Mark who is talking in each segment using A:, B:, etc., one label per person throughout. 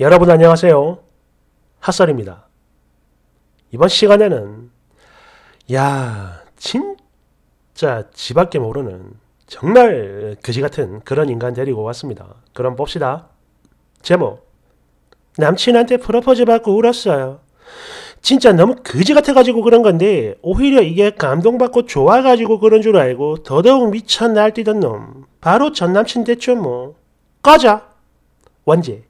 A: 여러분 안녕하세요. 핫설입니다. 이번 시간에는 야 진짜 지밖에 모르는 정말 그지같은 그런 인간 데리고 왔습니다. 그럼 봅시다. 제목 남친한테 프로포즈 받고 울었어요. 진짜 너무 그지 같아가지고 그런 건데 오히려 이게 감동받고 좋아가지고 그런 줄 알고 더더욱 미쳐 날뛰던 놈 바로 전 남친 됐죠 뭐 꺼져 원지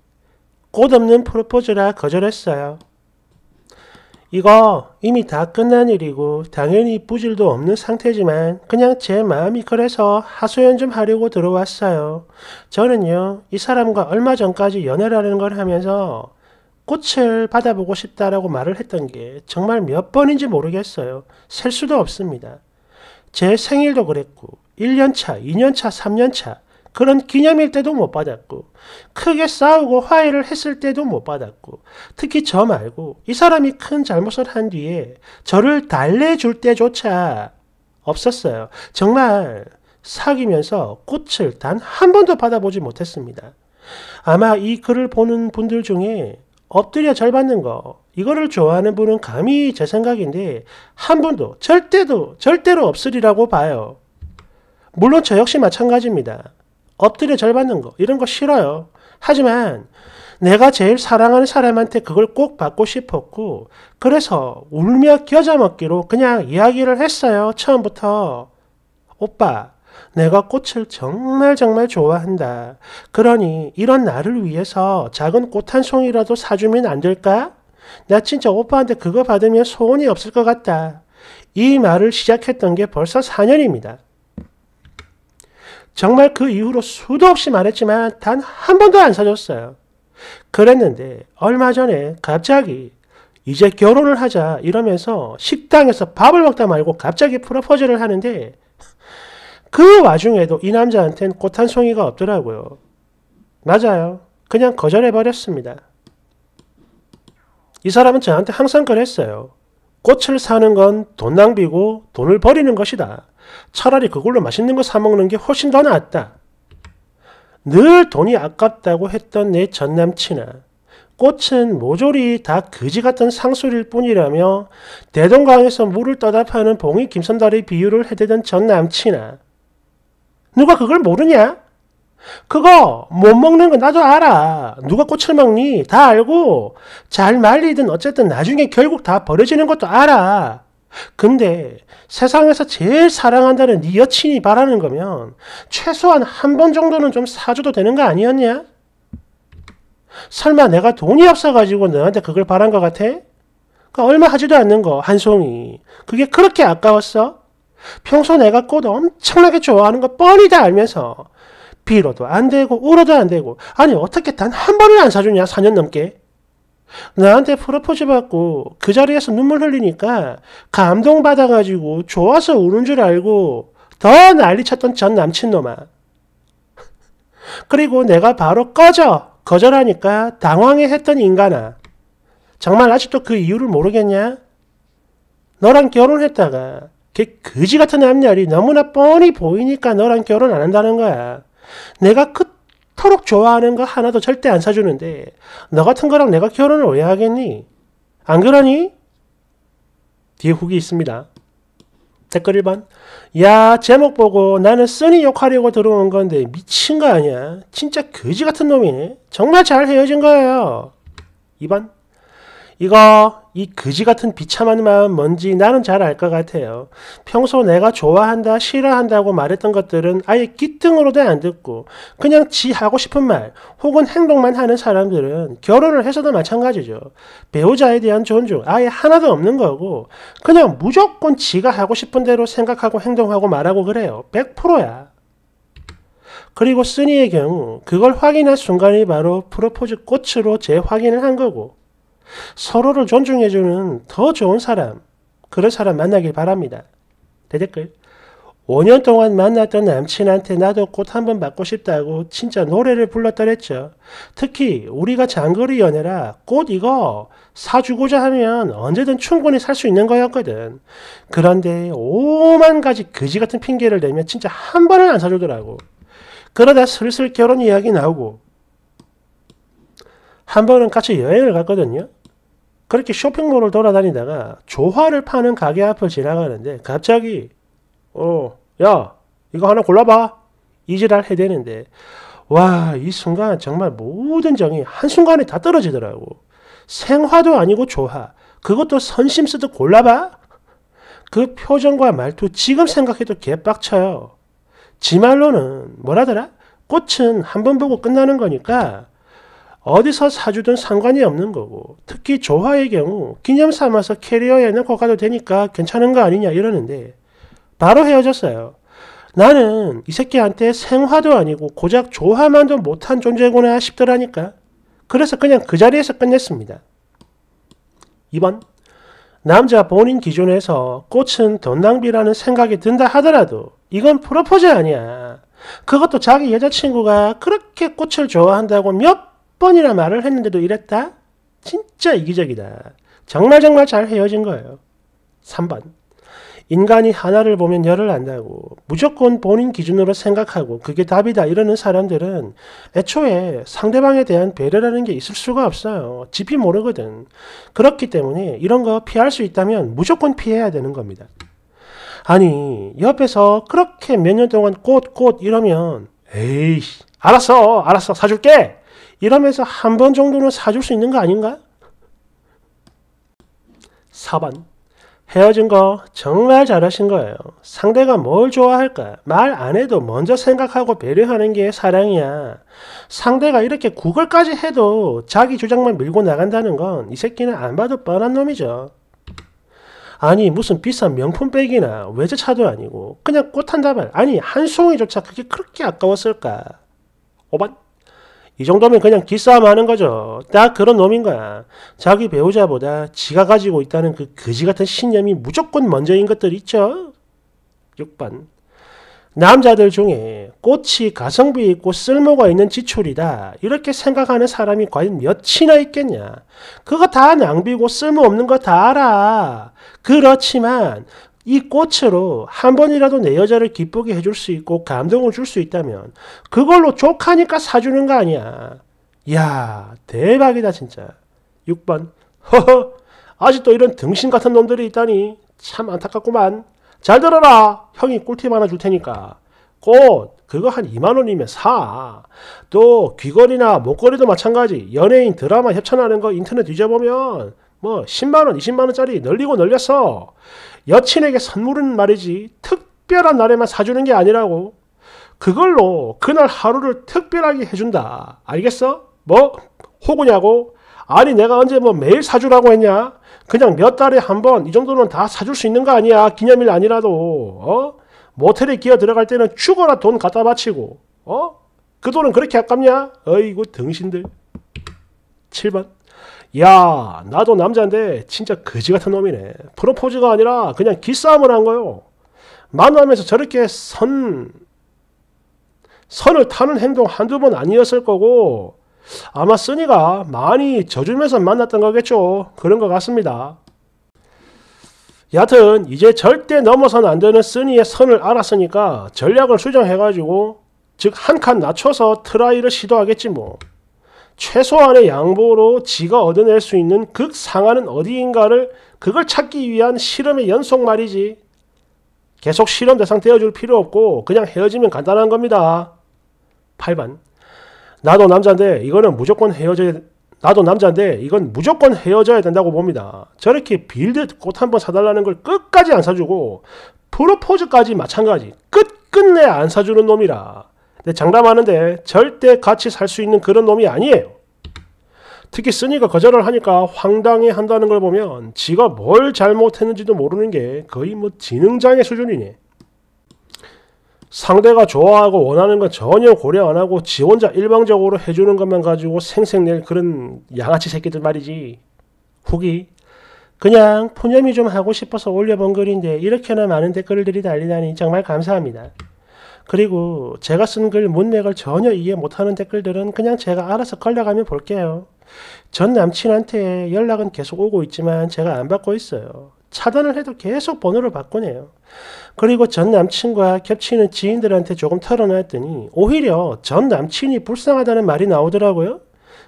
A: 꽃없는 프로포즈라 거절했어요. 이거 이미 다 끝난 일이고 당연히 부질도 없는 상태지만 그냥 제 마음이 그래서 하소연 좀 하려고 들어왔어요. 저는요 이 사람과 얼마 전까지 연애라는 걸 하면서 꽃을 받아보고 싶다라고 말을 했던 게 정말 몇 번인지 모르겠어요. 셀 수도 없습니다. 제 생일도 그랬고 1년차, 2년차, 3년차 그런 기념일 때도 못 받았고, 크게 싸우고 화해를 했을 때도 못 받았고, 특히 저 말고 이 사람이 큰 잘못을 한 뒤에 저를 달래줄 때조차 없었어요. 정말 사귀면서 꽃을 단 한 번도 받아보지 못했습니다. 아마 이 글을 보는 분들 중에 엎드려 절 받는 거, 이거를 좋아하는 분은 감히 제 생각인데, 한번도 절대도, 절대로 없으리라고 봐요. 물론 저 역시 마찬가지입니다. 엎드려 절받는 거 이런 거 싫어요. 하지만 내가 제일 사랑하는 사람한테 그걸 꼭 받고 싶었고 그래서 울며 겨자먹기로 그냥 이야기를 했어요. 처음부터 오빠 내가 꽃을 정말 정말 좋아한다. 그러니 이런 나를 위해서 작은 꽃 한 송이라도 사주면 안 될까? 나 진짜 오빠한테 그거 받으면 소원이 없을 것 같다. 이 말을 시작했던 게 벌써 4년입니다. 정말 그 이후로 수도 없이 말했지만 단 한 번도 안 사줬어요. 그랬는데 얼마 전에 갑자기 이제 결혼을 하자 이러면서 식당에서 밥을 먹다 말고 갑자기 프로포즈를 하는데 그 와중에도 이남자한테는꽃 한 송이가 없더라고요. 맞아요. 그냥 거절해버렸습니다. 이 사람은 저한테 항상 그랬어요. 꽃을 사는 건 돈 낭비고 돈을 버리는 것이다. 차라리 그걸로 맛있는 거 사 먹는 게 훨씬 더 낫다. 늘 돈이 아깝다고 했던 내 전남친아. 꽃은 모조리 다 그지 같은 상술일 뿐이라며 대동강에서 물을 떠다 파는 봉이 김선달의 비유를 해대던 전 남친아. 누가 그걸 모르냐? 그거 못 먹는 거 나도 알아. 누가 꽃을 먹니? 다 알고 잘 말리든 어쨌든 나중에 결국 다 버려지는 것도 알아. 근데 세상에서 제일 사랑한다는 네 여친이 바라는 거면 최소한 한 번 정도는 좀 사줘도 되는 거 아니었냐? 설마 내가 돈이 없어가지고 너한테 그걸 바란 것 같아? 그 얼마 하지도 않는 거, 한 송이. 그게 그렇게 아까웠어? 평소 내가 꽃 엄청나게 좋아하는 거 뻔히 다 알면서 빌어도 안 되고 울어도 안 되고 아니 어떻게 단 한 번을 안 사주냐 4년 넘게 나한테 프로포즈 받고 그 자리에서 눈물 흘리니까 감동받아가지고 좋아서 우는 줄 알고 더 난리쳤던 전 남친놈아. 그리고 내가 바로 꺼져! 거절하니까 당황해 했던 인간아. 정말 아직도 그 이유를 모르겠냐? 너랑 결혼했다가 걔 그지 같은 남녀이 너무나 뻔히 보이니까 너랑 결혼 안 한다는 거야. 내가 그 그토록 좋아하는 거 하나도 절대 안 사주는데 너 같은 거랑 내가 결혼을 왜 하겠니? 안 그러니? 뒤에 후기 있습니다. 댓글 1번 야 제목 보고 나는 쓰니 욕하려고 들어온 건데 미친 거 아니야 진짜 거지 같은 놈이네 정말 잘 헤어진 거예요 2번 이거 이 그지 같은 비참한 마음 뭔지 나는 잘 알 것 같아요. 평소 내가 좋아한다, 싫어한다고 말했던 것들은 아예 끼등으로도 안 듣고 그냥 지 하고 싶은 말 혹은 행동만 하는 사람들은 결혼을 해서도 마찬가지죠. 배우자에 대한 존중 아예 하나도 없는 거고 그냥 무조건 지가 하고 싶은 대로 생각하고 행동하고 말하고 그래요. 100%야. 그리고 쓰니의 경우 그걸 확인한 순간이 바로 프로포즈 꽃으로 재확인을 한 거고 서로를 존중해주는 더 좋은 사람, 그런 사람 만나길 바랍니다. 대댓글. 5년 동안 만났던 남친한테 나도 꽃 한 번 받고 싶다고 진짜 노래를 불렀더랬죠. 특히 우리가 장거리 연애라 꽃 이거 사주고자 하면 언제든 충분히 살 수 있는 거였거든. 그런데 오만 가지 그지 같은 핑계를 내면 진짜 한 번은 안 사주더라고. 그러다 슬슬 결혼 이야기 나오고 한 번은 같이 여행을 갔거든요. 그렇게 쇼핑몰을 돌아다니다가 조화를 파는 가게 앞을 지나가는데 갑자기 어, 야, 이거 하나 골라봐. 이지랄 해대는데 와, 이 순간 정말 모든 정이 한순간에 다 떨어지더라고. 생화도 아니고 조화. 그것도 선심 쓰듯 골라봐? 그 표정과 말투 지금 생각해도 개빡쳐요. 지 말로는 뭐라더라? 꽃은 한 번 보고 끝나는 거니까 어디서 사주든 상관이 없는 거고 특히 조화의 경우 기념 삼아서 캐리어에는 고가도 되니까 괜찮은 거 아니냐 이러는데 바로 헤어졌어요. 나는 이 새끼한테 생화도 아니고 고작 조화만도 못한 존재구나 싶더라니까. 그래서 그냥 그 자리에서 끝냈습니다. 2번 남자 본인 기준에서 꽃은 돈 낭비라는 생각이 든다 하더라도 이건 프로포즈 아니야. 그것도 자기 여자친구가 그렇게 꽃을 좋아한다고 몇 번이나 말을 했는데도 이랬다? 진짜 이기적이다. 정말 정말 잘 헤어진 거예요. 3번. 인간이 하나를 보면 열을 안다고 무조건 본인 기준으로 생각하고 그게 답이다 이러는 사람들은 애초에 상대방에 대한 배려라는 게 있을 수가 없어요. 집이 모르거든. 그렇기 때문에 이런 거 피할 수 있다면 무조건 피해야 되는 겁니다. 아니 옆에서 그렇게 몇 년 동안 꽃 꽃 이러면 에이 알았어 알았어 사줄게 이러면서 한 번 정도는 사줄 수 있는 거 아닌가? 4번 헤어진 거 정말 잘하신 거예요. 상대가 뭘 좋아할까? 말 안 해도 먼저 생각하고 배려하는 게 사랑이야. 상대가 이렇게 구걸까지 해도 자기 주장만 밀고 나간다는 건 이 새끼는 안 봐도 뻔한 놈이죠. 아니 무슨 비싼 명품백이나 외제차도 아니고 그냥 꽃 한 다발 아니 한 송이조차 그게 그렇게 아까웠을까? 5번 이 정도면 그냥 기싸움 하는 거죠. 딱 그런 놈인 거야. 자기 배우자보다 지가 가지고 있다는 그 거지 같은 신념이 무조건 먼저인 것들 있죠? 6번. 남자들 중에 꽃이 가성비 있고 쓸모가 있는 지출이다. 이렇게 생각하는 사람이 과연 몇이나 있겠냐. 그거 다 낭비고 쓸모없는 거 다 알아. 그렇지만 이 꽃으로 한 번이라도 내 여자를 기쁘게 해줄 수 있고 감동을 줄 수 있다면 그걸로 족하니까 사주는 거 아니야. 야 대박이다 진짜. 6번 허허 아직도 이런 등신 같은 놈들이 있다니 참 안타깝구만. 잘 들어라 형이 꿀팁 하나 줄 테니까 꽃 그거 한 2만원이면 사. 또 귀걸이나 목걸이도 마찬가지 연예인 드라마 협찬하는 거 인터넷 뒤져보면 뭐 10만원, 20만원짜리 널리고 널려서 여친에게 선물은 말이지 특별한 날에만 사주는 게 아니라고 그걸로 그날 하루를 특별하게 해준다. 알겠어? 뭐 호구냐고? 아니 내가 언제 뭐 매일 사주라고 했냐? 그냥 몇 달에 한 번 이 정도는 다 사줄 수 있는 거 아니야. 기념일 아니라도. 어? 모텔에 기어 들어갈 때는 죽어라 돈 갖다 바치고. 어? 그 돈은 그렇게 아깝냐? 어이구 등신들. 7번 야 나도 남자인데 진짜 거지 같은 놈이네. 프로포즈가 아니라 그냥 기싸움을 한 거요. 만나면서 저렇게 선 선을 타는 행동 한두 번 아니었을 거고 아마 쓰니가 많이 져주면서 만났던 거겠죠. 그런 것 같습니다. 여하튼 이제 절대 넘어선 안 되는 쓰니의 선을 알았으니까 전략을 수정해가지고 즉 한 칸 낮춰서 트라이를 시도하겠지 뭐. 최소한의 양보로 지가 얻어낼 수 있는 극상한은 어디인가를 그걸 찾기 위한 실험의 연속 말이지. 계속 실험 대상 되어줄 필요 없고 그냥 헤어지면 간단한 겁니다. 8반 나도 남자인데 이거는 무조건 헤어져야 나도 남자인데 이건 무조건 헤어져야 된다고 봅니다. 저렇게 빌드 꽃한번 사달라는 걸 끝까지 안 사주고 프로포즈까지 마찬가지 끝끝내 안 사주는 놈이라 근데 장담하는데 절대 같이 살 수 있는 그런 놈이 아니에요. 특히 쓰니가 거절을 하니까 황당해 한다는 걸 보면 지가 뭘 잘못했는지도 모르는 게 거의 뭐 지능장애 수준이네. 상대가 좋아하고 원하는 건 전혀 고려 안 하고 지 혼자 일방적으로 해주는 것만 가지고 생색낼 그런 양아치 새끼들 말이지. 후기. 그냥 푸념이 좀 하고 싶어서 올려본 글인데 이렇게나 많은 댓글들이 달리다니 정말 감사합니다. 그리고 제가 쓴 글 문맥을 전혀 이해 못하는 댓글들은 그냥 제가 알아서 걸려가며 볼게요. 전 남친한테 연락은 계속 오고 있지만 제가 안 받고 있어요. 차단을 해도 계속 번호를 바꾸네요. 그리고 전 남친과 겹치는 지인들한테 조금 털어놨더니 오히려 전 남친이 불쌍하다는 말이 나오더라고요.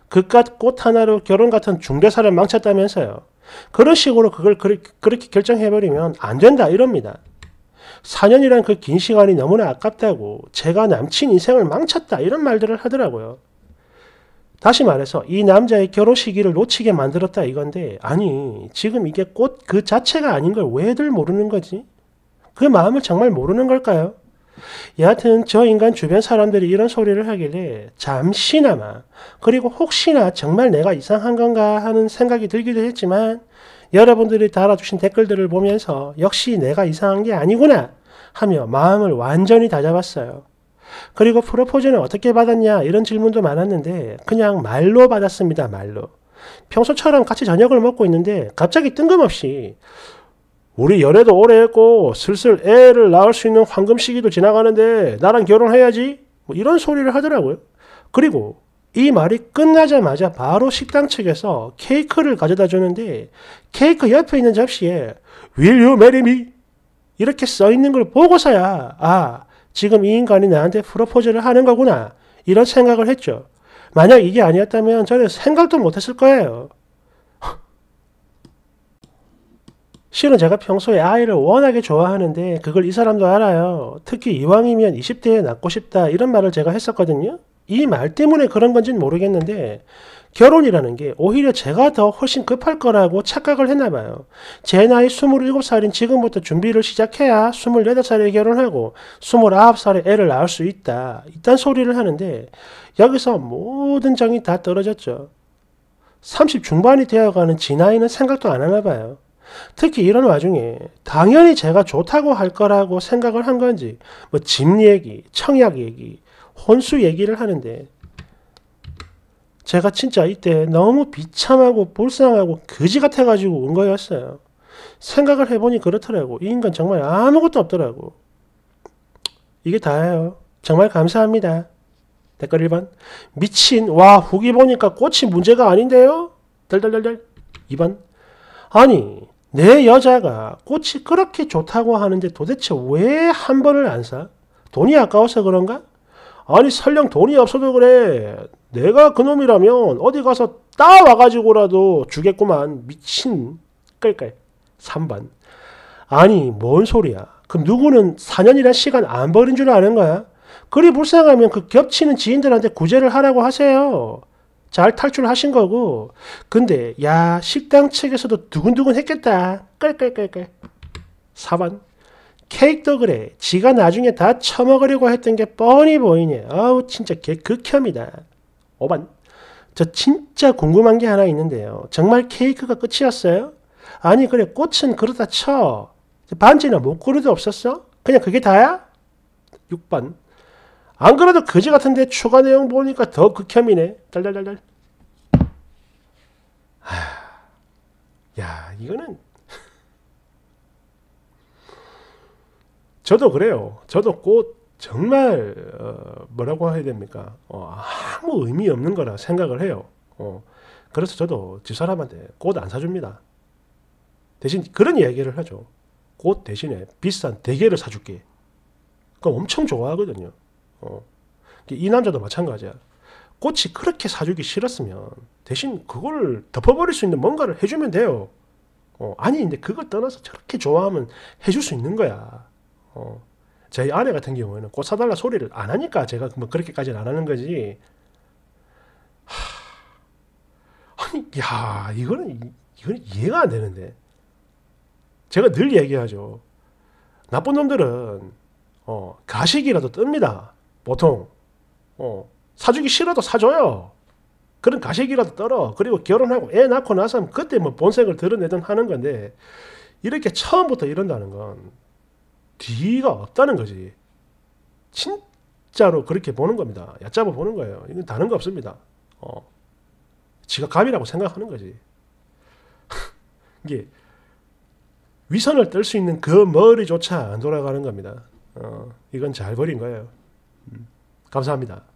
A: 그깟 꽃 하나로 결혼 같은 중대사를 망쳤다면서요. 그런 식으로 그걸 그리, 그렇게 결정해버리면 안 된다 이럽니다. 4년이란 그 긴 시간이 너무나 아깝다고 제가 남친 인생을 망쳤다 이런 말들을 하더라고요. 다시 말해서 이 남자의 결혼 시기를 놓치게 만들었다 이건데 아니 지금 이게 꽃 그 자체가 아닌 걸 왜들 모르는 거지? 그 마음을 정말 모르는 걸까요? 여하튼 저 인간 주변 사람들이 이런 소리를 하길래 잠시나마 그리고 혹시나 정말 내가 이상한 건가 하는 생각이 들기도 했지만 여러분들이 달아주신 댓글들을 보면서 역시 내가 이상한 게 아니구나 하며 마음을 완전히 다잡았어요. 그리고 프로포즈는 어떻게 받았냐 이런 질문도 많았는데 그냥 말로 받았습니다. 말로. 평소처럼 같이 저녁을 먹고 있는데 갑자기 뜬금없이 우리 연애도 오래 했고 슬슬 애를 낳을 수 있는 황금 시기도 지나가는데 나랑 결혼해야지 뭐 이런 소리를 하더라고요. 그리고 이 말이 끝나자마자 바로 식당 측에서 케이크를 가져다 주는데 케이크 옆에 있는 접시에 Will you marry me? 이렇게 써 있는 걸 보고서야 아 지금 이 인간이 나한테 프로포즈를 하는 거구나 이런 생각을 했죠. 만약 이게 아니었다면 저는 생각도 못했을 거예요. 실은 제가 평소에 아이를 워낙에 좋아하는데 그걸 이 사람도 알아요. 특히 이왕이면 20대에 낳고 싶다 이런 말을 제가 했었거든요. 이 말 때문에 그런 건지는 모르겠는데 결혼이라는 게 오히려 제가 더 훨씬 급할 거라고 착각을 했나 봐요. 제 나이 27살인 지금부터 준비를 시작해야 28살에 결혼하고 29살에 애를 낳을 수 있다. 이딴 소리를 하는데 여기서 모든 정이 다 떨어졌죠. 30 중반이 되어가는 지 나이는 생각도 안 하나 봐요. 특히 이런 와중에 당연히 제가 좋다고 할 거라고 생각을 한 건지 뭐 집 얘기, 청약 얘기, 혼수 얘기를 하는데 제가 진짜 이때 너무 비참하고 불쌍하고 거지 같아가지고 온 거였어요. 생각을 해보니 그렇더라고. 이 인간 정말 아무것도 없더라고. 이게 다예요. 정말 감사합니다. 댓글 1번. 미친. 와, 후기 보니까 꽃이 문제가 아닌데요? 덜덜덜덜. 2번. 아니, 내 여자가 꽃이 그렇게 좋다고 하는데 도대체 왜 한 번을 안 사? 돈이 아까워서 그런가? 아니 설령 돈이 없어도 그래 내가 그놈이라면 어디 가서 따와가지고라도 주겠구만 미친 끌깔 3번 아니 뭔 소리야 그럼 누구는 4년이란 시간 안 버린 줄 아는 거야 그리 불쌍하면 그 겹치는 지인들한테 구제를 하라고 하세요 잘 탈출하신 거고 근데 야 식당 측에서도 두근두근 했겠다 깔깔깔깔 4번 케이크도 그래. 지가 나중에 다 처먹으려고 했던 게 뻔히 보이네. 아우 진짜 개 극혐이다. 오반. 저 진짜 궁금한 게 하나 있는데요. 정말 케이크가 끝이었어요? 아니 그래 꽃은 그러다 쳐. 반지나 목걸이도 없었어? 그냥 그게 다야? 6번. 안 그래도 거지 같은데 추가 내용 보니까 더 극혐이네. 달달달달. 하... 야 이거는 저도 그래요. 저도 꽃 정말 어, 뭐라고 해야 됩니까? 어, 아무 의미 없는 거라 생각을 해요. 어, 그래서 저도 지 사람한테 꽃 안 사줍니다. 대신 그런 이야기를 하죠. 꽃 대신에 비싼 대게를 사줄게. 그럼 엄청 좋아하거든요. 어, 이 남자도 마찬가지야. 꽃이 그렇게 사주기 싫었으면 대신 그걸 덮어버릴 수 있는 뭔가를 해주면 돼요. 어, 아니, 근데 그걸 떠나서 저렇게 좋아하면 해줄 수 있는 거야. 어, 저희 아내 같은 경우에는 꽃 사달라 소리를 안 하니까 제가 뭐 그렇게까지는 안 하는 거지. 하, 아니, 야, 이거는, 이거는 이해가 안 되는데. 제가 늘 얘기하죠. 나쁜 놈들은, 어, 가식이라도 뜹니다. 보통. 어, 사주기 싫어도 사줘요. 그런 가식이라도 떨어. 그리고 결혼하고 애 낳고 나서 그때 뭐 본색을 드러내든 하는 건데, 이렇게 처음부터 이런다는 건, 뒤가 없다는 거지. 진짜로 그렇게 보는 겁니다. 얕잡아 보는 거예요. 이건 다른 거 없습니다. 어. 지가 갑이라고 생각하는 거지. 이게 위선을 뜰 수 있는 그 머리조차 안 돌아가는 겁니다. 어. 이건 잘 버린 거예요. 음. 감사합니다.